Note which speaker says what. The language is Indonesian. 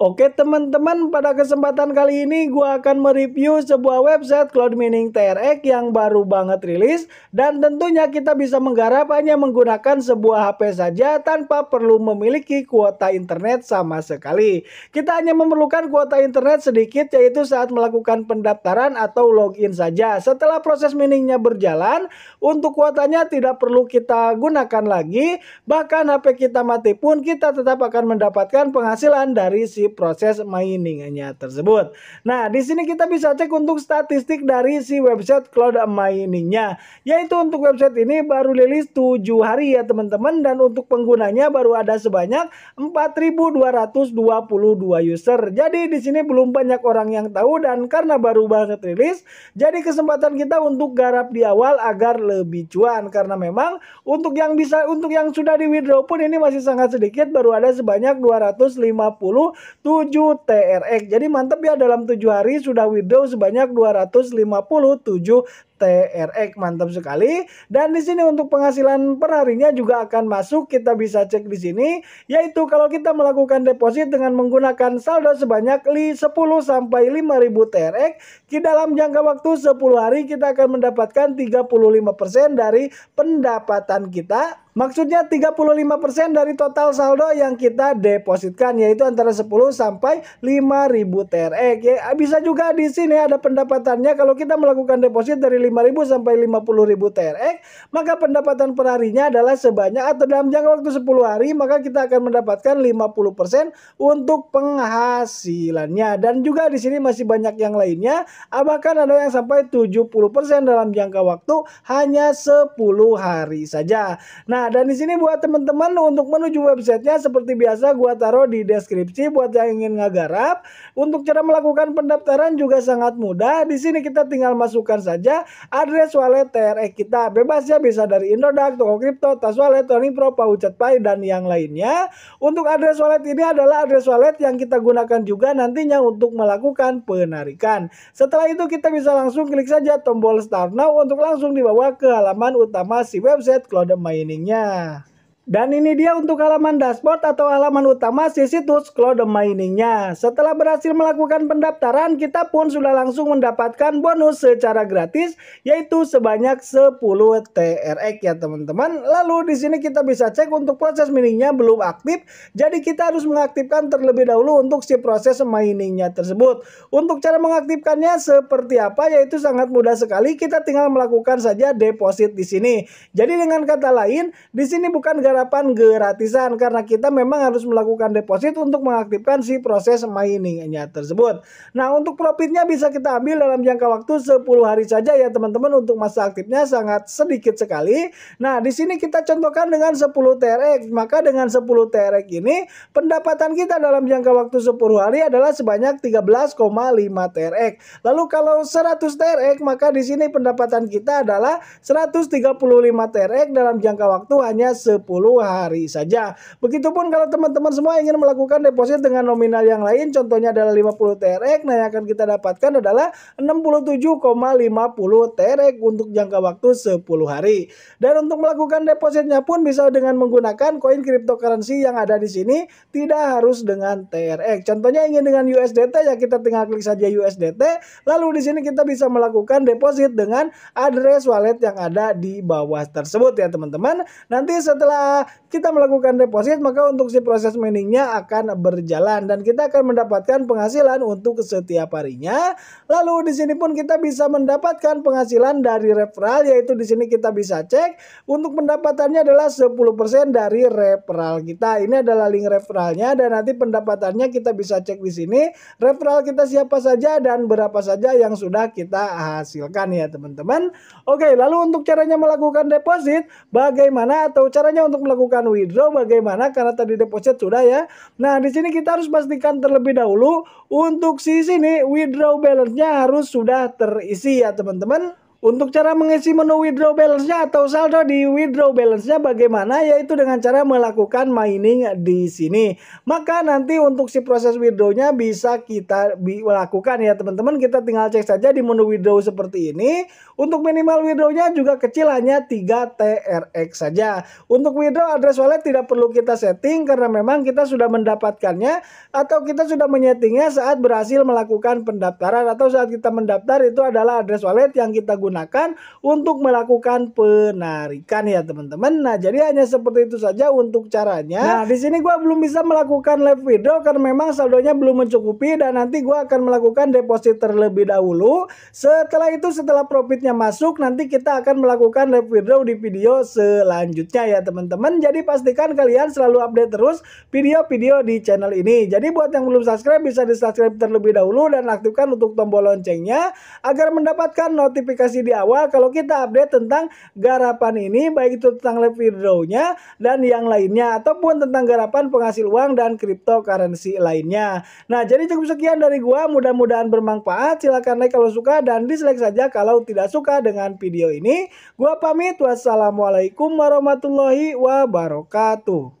Speaker 1: Oke teman-teman, pada kesempatan kali ini gue akan mereview sebuah website Cloud Mining TRX yang baru banget rilis dan tentunya kita bisa menggarap hanya menggunakan sebuah HP saja tanpa perlu memiliki kuota internet sama sekali. Kita hanya memerlukan kuota internet sedikit yaitu saat melakukan pendaftaran atau login saja. Setelah proses miningnya berjalan, untuk kuotanya tidak perlu kita gunakan lagi, bahkan HP kita mati pun kita tetap akan mendapatkan penghasilan dari si proses miningnya tersebut. Nah, di sini kita bisa cek untuk statistik dari si website cloud miningnya, yaitu untuk website ini baru rilis 7 hari ya teman-teman dan untuk penggunanya baru ada sebanyak 4.222 user. Jadi di sini belum banyak orang yang tahu dan karena baru banget rilis, jadi kesempatan kita untuk garap di awal agar lebih cuan karena memang untuk yang bisa untuk yang sudah di withdraw pun ini masih sangat sedikit baru ada sebanyak 250 7 TRX. Jadi mantap ya dalam 7 hari sudah withdraw sebanyak 257 TRX mantap sekali dan di sini untuk penghasilan perharinya juga akan masuk kita bisa cek di sini yaitu kalau kita melakukan deposit dengan menggunakan saldo sebanyak 10 sampai 5000 TRX di dalam jangka waktu 10 hari kita akan mendapatkan 35% dari pendapatan kita Maksudnya 35% dari total saldo yang kita depositkan yaitu antara 10 sampai 5000 TRX. Ya, bisa juga di sini ada pendapatannya kalau kita melakukan deposit dari ribu sampai 50.000 TRX, maka pendapatan perharinya adalah sebanyak atau dalam jangka waktu 10 hari maka kita akan mendapatkan 50% untuk penghasilannya. Dan juga di sini masih banyak yang lainnya, bahkan ada yang sampai 70% dalam jangka waktu hanya 10 hari saja. Nah, dan di sini buat teman-teman untuk menuju websitenya seperti biasa gua taruh di deskripsi buat yang ingin ngagarap. Untuk cara melakukan pendaftaran juga sangat mudah. Di sini kita tinggal masukkan saja Address wallet TRX e kita bebas ya bisa dari Indodax, Toko Kripto, Tas Wallet, Tony Pro, Paucet Pay dan yang lainnya. Untuk address wallet ini adalah address wallet yang kita gunakan juga nantinya untuk melakukan penarikan. Setelah itu kita bisa langsung klik saja tombol start now untuk langsung dibawa ke halaman utama si website cloud miningnya. Dan ini dia untuk halaman dashboard atau halaman utama si situs Cloud Miningnya. Setelah berhasil melakukan pendaftaran, kita pun sudah langsung mendapatkan bonus secara gratis yaitu sebanyak 10 TRX ya teman-teman. Lalu di sini kita bisa cek untuk proses miningnya belum aktif, jadi kita harus mengaktifkan terlebih dahulu untuk si proses miningnya tersebut. Untuk cara mengaktifkannya seperti apa yaitu sangat mudah sekali, kita tinggal melakukan saja deposit di sini. Jadi dengan kata lain, di sini bukan gara harapan gratisan karena kita memang harus melakukan deposit untuk mengaktifkan si proses miningnya tersebut. Nah, untuk profitnya bisa kita ambil dalam jangka waktu 10 hari saja ya teman-teman untuk masa aktifnya sangat sedikit sekali. Nah, di sini kita contohkan dengan 10 TRX. Maka dengan 10 TRX ini pendapatan kita dalam jangka waktu 10 hari adalah sebanyak 13,5 TRX. Lalu kalau 100 TRX maka di sini pendapatan kita adalah 135 TRX dalam jangka waktu hanya 10 hari saja. Begitupun kalau teman-teman semua ingin melakukan deposit dengan nominal yang lain, contohnya adalah 50 TRX, nah yang akan kita dapatkan adalah 67,50 TRX untuk jangka waktu 10 hari. Dan untuk melakukan depositnya pun bisa dengan menggunakan koin cryptocurrency yang ada di sini, tidak harus dengan TRX. Contohnya ingin dengan USDT ya kita tinggal klik saja USDT, lalu di sini kita bisa melakukan deposit dengan address wallet yang ada di bawah tersebut ya teman-teman. Nanti setelah kita melakukan deposit maka untuk si proses miningnya akan berjalan dan kita akan mendapatkan penghasilan untuk setiap harinya. Lalu di sini pun kita bisa mendapatkan penghasilan dari referral yaitu di sini kita bisa cek untuk pendapatannya adalah 10% dari referral kita. Ini adalah link referralnya dan nanti pendapatannya kita bisa cek di sini referral kita siapa saja dan berapa saja yang sudah kita hasilkan ya teman-teman. Oke, lalu untuk caranya melakukan deposit bagaimana atau caranya untuk untuk melakukan withdraw bagaimana karena tadi deposit sudah ya. Nah, di sini kita harus pastikan terlebih dahulu untuk sisi ini withdraw balance-nya harus sudah terisi ya, teman-teman. Untuk cara mengisi menu withdraw balance-nya atau saldo di withdraw balance-nya bagaimana? Yaitu dengan cara melakukan mining di sini. Maka nanti untuk si proses withdraw-nya bisa kita lakukan ya teman-teman. Kita tinggal cek saja di menu withdraw seperti ini. Untuk minimal withdraw-nya juga kecil hanya 3 TRX saja. Untuk withdraw address wallet tidak perlu kita setting karena memang kita sudah mendapatkannya atau kita sudah menyetingnya saat berhasil melakukan pendaftaran atau saat kita mendaftar itu adalah address wallet yang kita gunakan gunakan untuk melakukan penarikan ya teman-teman. Nah jadi hanya seperti itu saja untuk caranya. Nah di sini gue belum bisa melakukan live video karena memang saldonya belum mencukupi dan nanti gue akan melakukan deposit terlebih dahulu. Setelah itu setelah profitnya masuk nanti kita akan melakukan live video di video selanjutnya ya teman-teman. Jadi pastikan kalian selalu update terus video-video di channel ini. Jadi buat yang belum subscribe bisa di subscribe terlebih dahulu dan aktifkan untuk tombol loncengnya agar mendapatkan notifikasi prediksi di awal kalau kita update tentang garapan ini baik itu tentang Lepidow-nya dan yang lainnya ataupun tentang garapan penghasil uang dan cryptocurrency lainnya. Nah, jadi cukup sekian dari gua, mudah-mudahan bermanfaat. Silahkan like kalau suka dan dislike saja kalau tidak suka dengan video ini. Gua pamit. Wassalamualaikum warahmatullahi wabarakatuh.